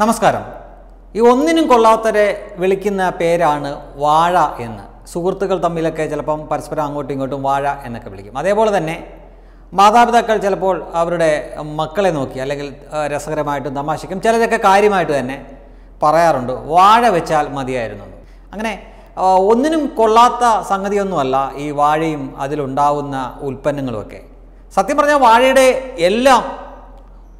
നമസ്കാരം ഈ ഒന്നിനും കൊള്ളാത്തരെ വിളിക്കുന്ന പേരാണ് വാഴ എന്ന് സുഹൃത്തുക്കൾ തമ്മിലൊക്കെ ചിലപ്പം പരസ്പരം അങ്ങോട്ടും ഇങ്ങോട്ടും വാഴ എന്നൊക്കെ വിളിക്കും അതേപോലെ തന്നെ മാതാപിതാക്കൾ ചിലപ്പോൾ അവരുടെ മക്കളെ നോക്കി അല്ലെങ്കിൽ രസകരമായിട്ടും തമാശിക്കും ചിലരൊക്കെ കാര്യമായിട്ട് തന്നെ പറയാറുണ്ട് വാഴ വെച്ചാൽ മതിയായിരുന്നു അങ്ങനെ ഒന്നിനും കൊള്ളാത്ത സംഗതിയൊന്നുമല്ല ഈ വാഴയും അതിലുണ്ടാവുന്ന ഉൽപ്പന്നങ്ങളുമൊക്കെ സത്യം പറഞ്ഞാൽ വാഴയുടെ എല്ലാം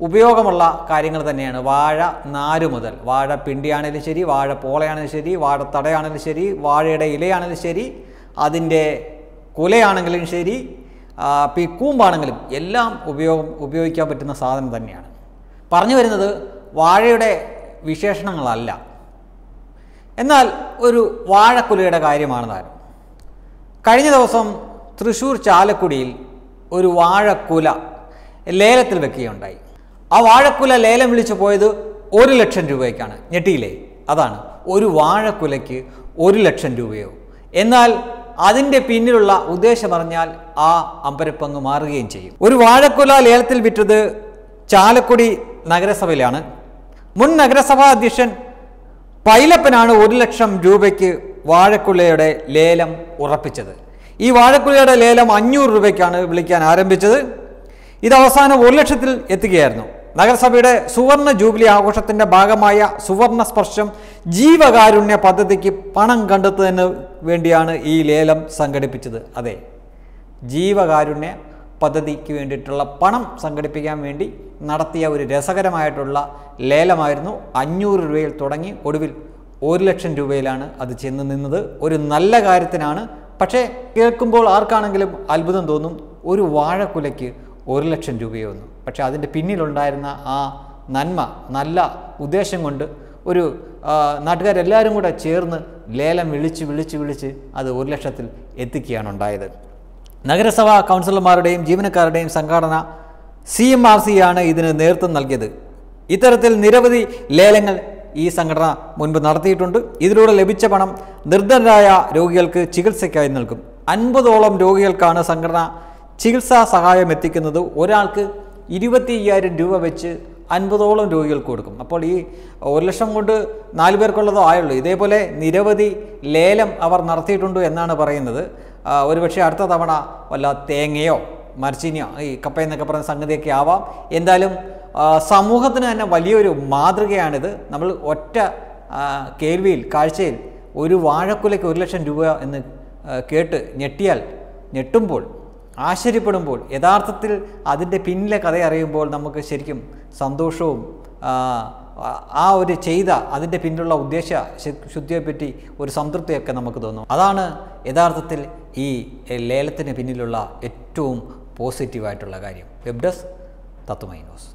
ഉപയോഗമുള്ള കാര്യങ്ങൾ തന്നെയാണ് വാഴ നാരു മുതൽ വാഴ പിണ്ടിയാണേലും ശരി വാഴ പോളയാണേലും ശരി വാഴ തടയാണേലും ശരി വാഴയുടെ ഇലയാണേലും ശരി അതിൻ്റെ കുലയാണെങ്കിലും ശരി പി കൂമ്പാണെങ്കിലും എല്ലാം ഉപയോഗം ഉപയോഗിക്കാൻ പറ്റുന്ന സാധനം തന്നെയാണ് പറഞ്ഞു വരുന്നത് വാഴയുടെ വിശേഷണങ്ങളല്ല എന്നാൽ ഒരു വാഴക്കുലയുടെ കാര്യമാണ് താരം കഴിഞ്ഞ ദിവസം തൃശ്ശൂർ ചാലക്കുടിയിൽ ഒരു വാഴക്കുല ലേലത്തിൽ വെക്കുകയുണ്ടായി ആ വാഴക്കുല ലേലം വിളിച്ചു പോയത് ഒരു ലക്ഷം രൂപയ്ക്കാണ് ഞെട്ടിയില്ലേ അതാണ് ഒരു വാഴക്കുലയ്ക്ക് ഒരു ലക്ഷം രൂപയോ എന്നാൽ അതിൻ്റെ പിന്നിലുള്ള പറഞ്ഞാൽ ആ അമ്പരപ്പങ്ങ് മാറുകയും ചെയ്യും ഒരു വാഴക്കുല ലേലത്തിൽ വിറ്റത് ചാലക്കുടി നഗരസഭയിലാണ് മുൻ നഗരസഭാ അധ്യക്ഷൻ പൈലപ്പനാണ് ഒരു ലക്ഷം രൂപയ്ക്ക് വാഴക്കുലയുടെ ലേലം ഉറപ്പിച്ചത് ഈ വാഴക്കുലയുടെ ലേലം അഞ്ഞൂറ് രൂപയ്ക്കാണ് വിളിക്കാൻ ആരംഭിച്ചത് ഇത് അവസാനം ഒരു ലക്ഷത്തിൽ എത്തുകയായിരുന്നു നഗരസഭയുടെ സുവർണ ജൂബിലി ആഘോഷത്തിന്റെ ഭാഗമായ സുവർണ സ്പർശം ജീവകാരുണ്യ പദ്ധതിക്ക് പണം കണ്ടെത്തുന്നതിന് വേണ്ടിയാണ് ഈ ലേലം സംഘടിപ്പിച്ചത് അതെ ജീവകാരുണ്യ പദ്ധതിക്ക് വേണ്ടിയിട്ടുള്ള പണം സംഘടിപ്പിക്കാൻ വേണ്ടി നടത്തിയ ഒരു രസകരമായിട്ടുള്ള ലേലമായിരുന്നു അഞ്ഞൂറ് രൂപയിൽ തുടങ്ങി ഒടുവിൽ ഒരു ലക്ഷം രൂപയിലാണ് അത് ചെന്ന് നിന്നത് ഒരു നല്ല കാര്യത്തിനാണ് പക്ഷേ കേൾക്കുമ്പോൾ ആർക്കാണെങ്കിലും അത്ഭുതം തോന്നും ഒരു വാഴക്കുലയ്ക്ക് ഒരു ലക്ഷം രൂപയൊന്നും പക്ഷേ അതിൻ്റെ പിന്നിലുണ്ടായിരുന്ന ആ നന്മ നല്ല ഉദ്ദേശം കൊണ്ട് ഒരു നാട്ടുകാരെല്ലാവരും കൂടെ ചേർന്ന് ലേലം വിളിച്ച് വിളിച്ച് വിളിച്ച് അത് ഒരു ലക്ഷത്തിൽ എത്തിക്കുകയാണ് ഉണ്ടായത് നഗരസഭാ കൗൺസിലർമാരുടെയും ജീവനക്കാരുടെയും സംഘടന സി എം ആർ സി ആണ് ഇതിന് നേതൃത്വം നൽകിയത് ഇത്തരത്തിൽ നിരവധി ലേലങ്ങൾ ഈ സംഘടന മുൻപ് നടത്തിയിട്ടുണ്ട് ഇതിലൂടെ ലഭിച്ച പണം നിർദ്ധനരായ രോഗികൾക്ക് ചികിത്സയ്ക്കായി നൽകും അൻപതോളം രോഗികൾക്കാണ് സംഘടന ചികിത്സാ സഹായം എത്തിക്കുന്നത് ഒരാൾക്ക് ഇരുപത്തി അയ്യായിരം രൂപ വെച്ച് അൻപതോളം രോഗികൾക്ക് കൊടുക്കും അപ്പോൾ ഈ ഒരു ലക്ഷം കൊണ്ട് നാല് പേർക്കുള്ളതോ ആയുള്ളൂ ഇതേപോലെ നിരവധി ലേലം അവർ നടത്തിയിട്ടുണ്ട് എന്നാണ് പറയുന്നത് ഒരുപക്ഷെ അടുത്ത തവണ വല്ല തേങ്ങയോ മരച്ചിനിയോ ഈ കപ്പ എന്നൊക്കെ പറയുന്ന സംഗതിയൊക്കെ ആവാം എന്തായാലും സമൂഹത്തിന് തന്നെ വലിയൊരു മാതൃകയാണിത് നമ്മൾ ഒറ്റ കേൾവിയിൽ കാഴ്ചയിൽ ഒരു വാഴക്കുലയ്ക്ക് ഒരു ലക്ഷം രൂപ എന്ന് കേട്ട് ഞെട്ടിയാൽ ഞെട്ടുമ്പോൾ ആശ്ചര്യപ്പെടുമ്പോൾ യഥാർത്ഥത്തിൽ അതിൻ്റെ പിന്നിലെ കഥ അറിയുമ്പോൾ നമുക്ക് ശരിക്കും സന്തോഷവും ആ ഒരു ചെയ്ത അതിൻ്റെ പിന്നിലുള്ള ഉദ്ദേശ ശുദ്ധിയെപ്പറ്റി ഒരു സംതൃപ്തിയൊക്കെ നമുക്ക് തോന്നും അതാണ് യഥാർത്ഥത്തിൽ ഈ ലേലത്തിന് പിന്നിലുള്ള ഏറ്റവും പോസിറ്റീവായിട്ടുള്ള കാര്യം വെബ്ഡസ് ഡെസ്ക് തത്വമൈനോസ്